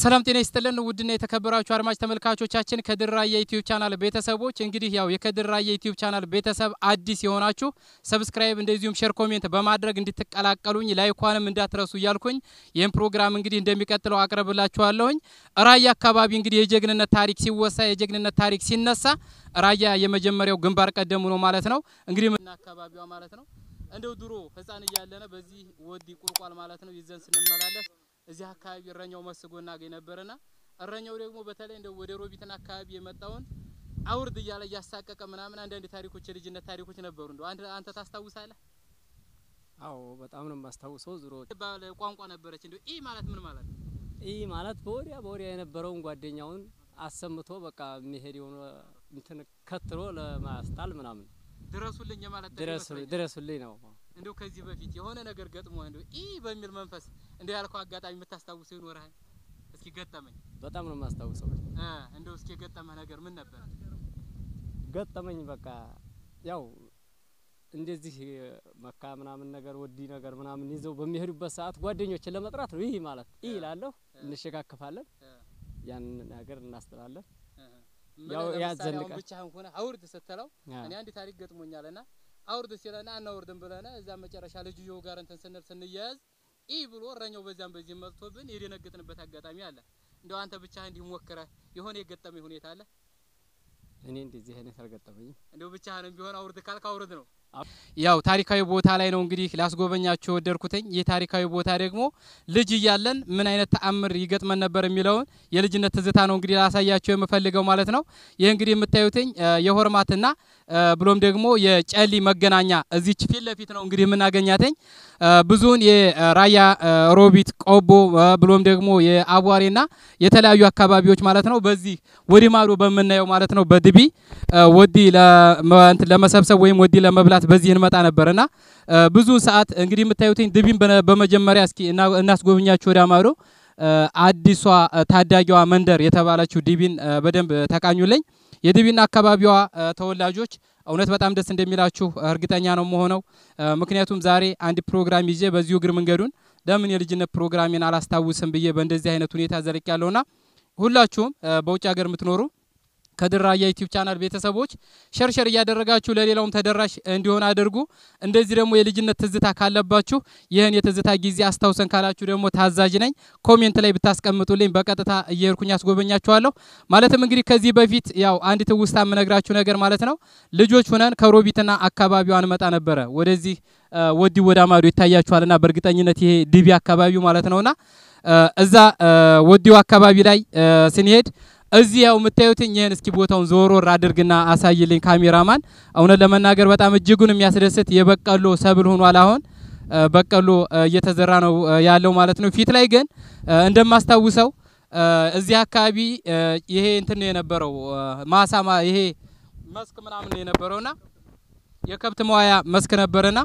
ሰላም ጤና ይስጥልን ውድና የተከበራችሁ አድማጭ ተመልካቾቻችን ከድር ራያ ዩቲዩብ ቻናል ቤተሰቦች፣ እንግዲህ ያው የከድር ራያ ዩቲዩብ ቻናል ቤተሰብ አዲስ የሆናችሁ ሰብስክራይብ፣ እንደዚሁም ሼር፣ ኮሜንት በማድረግ እንድትቀላቀሉኝ ላይኳንም እንዳትረሱ እያልኩኝ ይህም ፕሮግራም እንግዲህ እንደሚቀጥለው አቅርብላችኋለሁኝ። ራያ አካባቢ እንግዲህ የጀግንነት ታሪክ ሲወሳ የጀግንነት ታሪክ ሲነሳ ራያ የመጀመሪያው ግንባር ቀደሙ ነው ማለት ነው። እንግዲህ አካባቢዋ ማለት ነው እንደው ድሮ ህፃን እያለነ በዚህ ወዲ ቁልቋል ማለት ነው ይዘን ስንመላለስ እዚህ አካባቢ እረኛው መስጎ እናገኝ ነበርና እረኛው ደግሞ በተለይ እንደ ወደ ሮቢትን አካባቢ የመጣውን አውርድ እያለ እያሳቀቀ ምናምን አንዳንድ ታሪኮች የልጅነት ታሪኮች ነበሩ። እንደው አንተ አንተ ታስታውሳለህ? አዎ በጣም ነው የማስታውሰው። ዝሮ ባለ ቋንቋ ነበረች። እንደው ኢ ማለት ምን ማለት ነው? ኢ ማለት በወዲያ በወዲያ የነበረውን ጓደኛውን አሰምቶ በቃ የሚሄድ የሆነ እንትን ከትሮ ለማስጣል ምናምን ድረሱልኝ ማለት ድረሱልኝ ነው እንደው ከዚህ በፊት የሆነ ነገር ገጥሞ እንደው ኢ በሚል መንፈስ እንደው ያልከው አጋጣሚ የምታስታውሰው ይኖርሃል? እስኪ ገጠመኝ። በጣም ነው የማስታውሰው። እ እንደው እስኪ የገጠመህ ነገር ምን ነበር? ገጠመኝ በቃ ያው እንደዚህ መካ ምናምን ነገር ወዲ ነገር ምናምን ይዘው በሚሄዱበት ሰዓት ጓደኞችን ለመጥራት ነው ይህ ማለት ይህ ይላለሁ። እንሸካከፋለን፣ ያንን ነገር እናስጥላለን። ያው ያዘንቃል። ብቻህን ሆነህ አውርድ ስትለው እኔ አንድ ታሪክ ገጥሞኛልና አውርድ ሲለን አናውርድም ብለን እዛ መጨረሻ ልጅየው ጋር እንትን ስንል ስንያያዝ ኢ ብሎ እረኛው በዛም በዚህ መጥቶብን የደነገጥንበት አጋጣሚ አለ። እንደው አንተ ብቻ እንዲህ ሞክረህ የሆነ የገጠመ ሁኔታ አለ? እኔ እንደዚህ አይነት አልገጠመኝም። እንደው ብቻህንም ቢሆን አውርድ ካልክ አውርድ ነው። ያው ታሪካዊ ቦታ ላይ ነው እንግዲህ ላስጎበኛቸው ወደድኩትኝ። ይህ ታሪካዊ ቦታ ደግሞ ልጅ እያለን ምን አይነት ተአምር ይገጥመን ነበር የሚለውን የልጅነት ትዝታ ነው እንግዲህ ላሳያቸው የምፈልገው ማለት ነው። ይህ እንግዲህ የምታዩትኝ የሆርማትና ብሎም ደግሞ የጨሊ መገናኛ እዚች ፊት ለፊት ነው እንግዲህ የምናገኛተኝ ብዙውን የራያ ሮቢት፣ ቆቦ ብሎም ደግሞ የአቧሬና የተለያዩ አካባቢዎች ማለት ነው በዚህ ወዲ ማዶ በምናየው ማለት ነው በድቢ ወዲ ለመሰብሰብ ወይም ወዲ ለመብላት በዚህ እንመጣ ነበርና ብዙ ሰዓት እንግዲህ የምታዩትኝ ድቢን በመጀመሪያ እስኪ እናስጎብኛችሁ ወዲያ ማዶ አዲሷ ታዳጊዋ መንደር የተባለችው ድቢን በደንብ ተቃኙልኝ። የድቢና አካባቢዋ ተወላጆች እውነት በጣም ደስ እንደሚላችሁ እርግጠኛ ነው መሆነው። ምክንያቱም ዛሬ አንድ ፕሮግራም ይዤ በዚሁ እግር መንገዱን ለምን የልጅነት ፕሮግራሜን አላስታውስም ብዬ በእንደዚህ አይነት ሁኔታ ዘልቅ ያለውና ሁላችሁም በውጭ ሀገር የምትኖሩ ከድራያ ዩቲዩብ ቻናል ቤተሰቦች ሸርሸር እያደረጋችሁ ለሌላውም ተደራሽ እንዲሆን አድርጉ። እንደዚህ ደግሞ የልጅነት ትዝታ ካለባችሁ ይህን የትዝታ ጊዜ አስታውሰን ካላችሁ ደግሞ ታዛዥ ነኝ። ኮሜንት ላይ ብታስቀምጡልኝ በቀጥታ እየሄድኩኝ አስጎበኛችኋለሁ። ማለትም እንግዲህ ከዚህ በፊት ያው አንድ ትውስታ የምነግራችሁ ነገር ማለት ነው ልጆች ሁነን ከሮቢትና አካባቢው አንመጣ ነበረ ወደዚህ ወዲ ወዳ ማዶ ይታያችኋልና በእርግጠኝነት ይሄ ዲቢ አካባቢው ማለት ነውና እዛ ወዲው አካባቢ ላይ ስንሄድ እዚህ ያው የምታዩትኝ ይህን እስኪ ቦታውን ዞሮር አድርግና አሳይልኝ ካሜራማን። እውነት ለመናገር በጣም እጅጉን የሚያስደስት የበቀሎ ሰብል ሆኗል። አሁን በቀሎ እየተዘራ ነው ያለው ማለት ነው። ፊት ላይ ግን እንደማስታውሰው እዚህ አካባቢ ይሄ እንትን ነው የነበረው ማሳማ ይሄ መስክ ምናምን ነው የነበረውና የከብት መዋያ መስክ ነበርና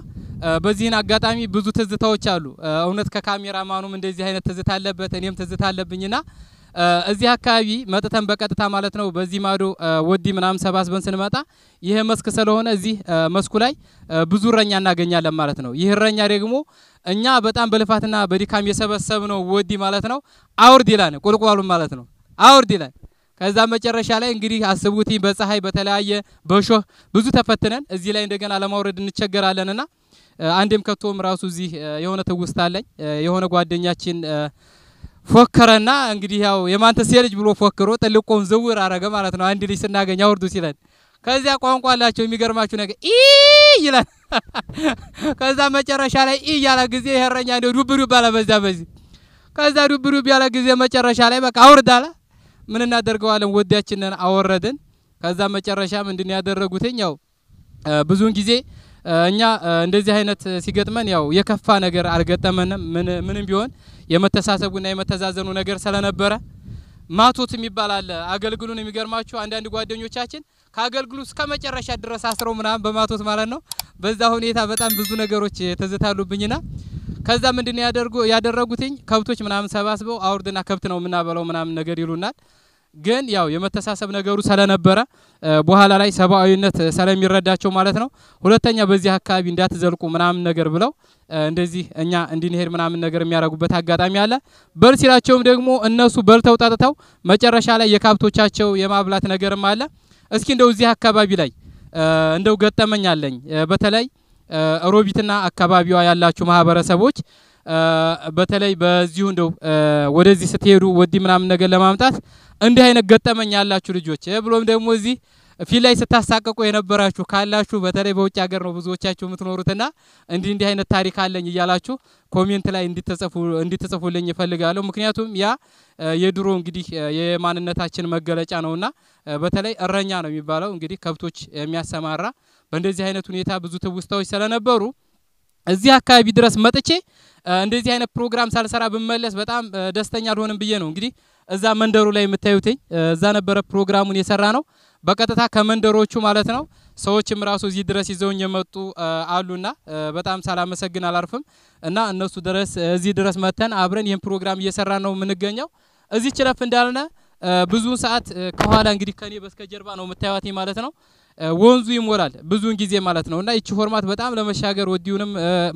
በዚህን አጋጣሚ ብዙ ትዝታዎች አሉ። እውነት ከካሜራማኑም እንደዚህ አይነት ትዝታ አለበት፣ እኔም ትዝታ አለብኝና እዚህ አካባቢ መጥተን በቀጥታ ማለት ነው በዚህ ማዶ ወዲ ምናምን ሰባስበን ስንመጣ ይህ መስክ ስለሆነ እዚህ መስኩ ላይ ብዙ እረኛ እናገኛለን ማለት ነው። ይህ እረኛ ደግሞ እኛ በጣም በልፋትና በድካም የሰበሰብነው ወዲ ማለት ነው አውርድ ይላል፣ ቁልቋሉ ማለት ነው አውርድ ይላል። ከዛ መጨረሻ ላይ እንግዲህ አስቡት በፀሐይ በተለያየ በሾህ ብዙ ተፈትነን እዚህ ላይ እንደገና ለማውረድ እንቸገራለንና አንዴም ከቶም ራሱ እዚህ የሆነ ትውስታ አለኝ የሆነ ጓደኛችን ፎከረና እንግዲህ ያው የማንተሴ ልጅ ብሎ ፎክሮ ጥልቆውን ዝውር አረገ ማለት ነው። አንድ ልጅ ስናገኝ አውርዱ ሲለን ከዚያ ቋንቋ አላቸው የሚገርማችሁ ነገር ኢ ይላል። ከዛ መጨረሻ ላይ ኢ ያለ ጊዜ ይሄረኛ እንደ ዱብ ዱብ አለ በዛ በዚህ ከዛ ዱብ ዱብ ያለ ጊዜ መጨረሻ ላይ በቃ አውርዳለ። ምን እናደርገዋለን? ወዲያችንን አወረድን። ከዛ መጨረሻ ምንድን ያደረጉትኝ ያው ብዙውን ጊዜ እኛ እንደዚህ አይነት ሲገጥመን ያው የከፋ ነገር አልገጠመንም። ምንም ቢሆን የመተሳሰቡና የመተዛዘኑ ነገር ስለነበረ ማቶት የሚባል አለ። አገልግሉን የሚገርማችሁ አንዳንድ ጓደኞቻችን ከአገልግሉ እስከ መጨረሻ ድረስ አስረው ምናምን በማቶት ማለት ነው። በዛ ሁኔታ በጣም ብዙ ነገሮች ተዘታሉብኝና ከዛ ምንድን ያደርጉ ያደረጉትኝ ከብቶች ምናምን ሰባስበው አውርድና ከብት ነው የምናበላው ምናምን ነገር ይሉናል። ግን ያው የመተሳሰብ ነገሩ ስለነበረ በኋላ ላይ ሰብአዊነት ስለሚረዳቸው ማለት ነው። ሁለተኛ በዚህ አካባቢ እንዳትዘልቁ ምናምን ነገር ብለው እንደዚህ እኛ እንድንሄድ ምናምን ነገር የሚያደርጉበት አጋጣሚ አለ። በል ሲላቸውም ደግሞ እነሱ በልተው ጠጥተው መጨረሻ ላይ የካብቶቻቸው የማብላት ነገርም አለ። እስኪ እንደው እዚህ አካባቢ ላይ እንደው ገጠመኝ አለኝ በተለይ ሮቢትና አካባቢዋ ያላችሁ ማህበረሰቦች በተለይ በዚሁ እንደው ወደዚህ ስትሄዱ ወዲህ ምናምን ነገር ለማምጣት እንዲህ አይነት ገጠመኝ ያላችሁ ልጆች ብሎም ደግሞ እዚህ ፊት ላይ ስታሳቀቁ የነበራችሁ ካላችሁ በተለይ በውጭ ሀገር ነው ብዙዎቻችሁ የምትኖሩትና እንዲህ እንዲህ አይነት ታሪክ አለኝ እያላችሁ ኮሜንት ላይ እንድትጽፉልኝ እፈልጋለሁ። ምክንያቱም ያ የድሮ እንግዲህ የማንነታችን መገለጫ ነውና በተለይ እረኛ ነው የሚባለው እንግዲህ ከብቶች የሚያሰማራ በእንደዚህ አይነት ሁኔታ ብዙ ትውስታዎች ስለነበሩ እዚህ አካባቢ ድረስ መጥቼ እንደዚህ አይነት ፕሮግራም ሳልሰራ ብመለስ በጣም ደስተኛ አልሆንም ብዬ ነው እንግዲህ እዛ መንደሩ ላይ የምታዩትኝ እዛ ነበረ ፕሮግራሙን የሰራ ነው። በቀጥታ ከመንደሮቹ ማለት ነው ሰዎችም ራሱ እዚህ ድረስ ይዘውኝ የመጡ አሉና በጣም ሳላመሰግን አላርፍም እና እነሱ ድረስ እዚህ ድረስ መተን አብረን ይህን ፕሮግራም እየሰራ ነው የምንገኘው። እዚህ ችለፍ እንዳልነ ብዙውን ሰዓት ከኋላ እንግዲህ ከኔ በስተጀርባ ነው የምታዩት ማለት ነው። ወንዙ ይሞላል ብዙውን ጊዜ ማለት ነው እና ይቺ ፎርማት በጣም ለመሻገር ወዲሁንም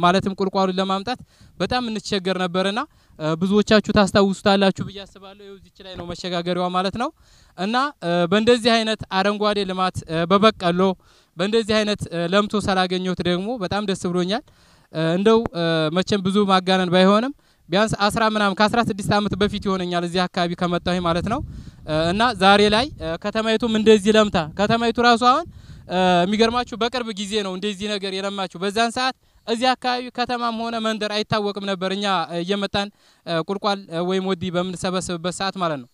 ማለትም ቁልቋሉን ለማምጣት በጣም እንቸገር ነበርና ብዙዎቻችሁ ታስታውሱታላችሁ ብዬ አስባለሁ። ይኸው ላይ ነው መሸጋገሪያዋ ማለት ነው እና በእንደዚህ አይነት አረንጓዴ ልማት በበቀሎ በእንደዚህ አይነት ለምቶ ስላገኘሁት ደግሞ በጣም ደስ ብሎኛል። እንደው መቼም ብዙ ማጋነን ባይሆንም ቢያንስ አስራ ምናምን ከ16 ዓመት በፊት ይሆነኛል እዚህ አካባቢ ከመጣሁ ማለት ነው። እና ዛሬ ላይ ከተማይቱም እንደዚህ ለምታ ከተማይቱ ራሱ አሁን የሚገርማችሁ በቅርብ ጊዜ ነው እንደዚህ ነገር የለማችሁ። በዛን ሰዓት እዚህ አካባቢ ከተማም ሆነ መንደር አይታወቅም ነበር፣ እኛ እየመጣን ቁልቋል ወይም ወዲ በምንሰበስብበት ሰዓት ማለት ነው።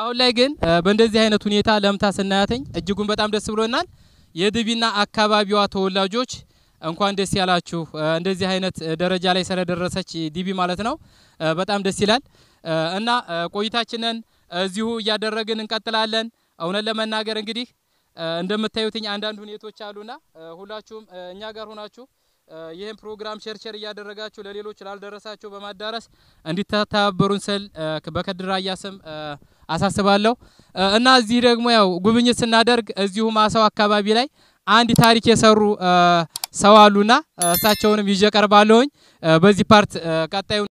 አሁን ላይ ግን በእንደዚህ አይነት ሁኔታ ለምታ ስናያተኝ እጅጉን በጣም ደስ ብሎናል። የድቢና አካባቢዋ ተወላጆች እንኳን ደስ ያላችሁ እንደዚህ አይነት ደረጃ ላይ ስለደረሰች ዲቢ ማለት ነው። በጣም ደስ ይላል እና ቆይታችንን እዚሁ እያደረግን እንቀጥላለን። እውነት ለመናገር እንግዲህ እንደምታዩትኝ አንዳንድ ሁኔቶች አሉና ሁላችሁም እኛ ጋር ሆናችሁ ይህን ፕሮግራም ሸርሸር እያደረጋችሁ ለሌሎች ላልደረሳቸው በማዳረስ እንዲተባበሩን ስል በከድራያ ስም አሳስባለሁ እና እዚህ ደግሞ ያው ጉብኝት ስናደርግ እዚሁ ማሳው አካባቢ ላይ አንድ ታሪክ የሰሩ ሰው አሉና እሳቸውንም ይዤ ቀርባለሁኝ። በዚህ ፓርት ቀጣዩ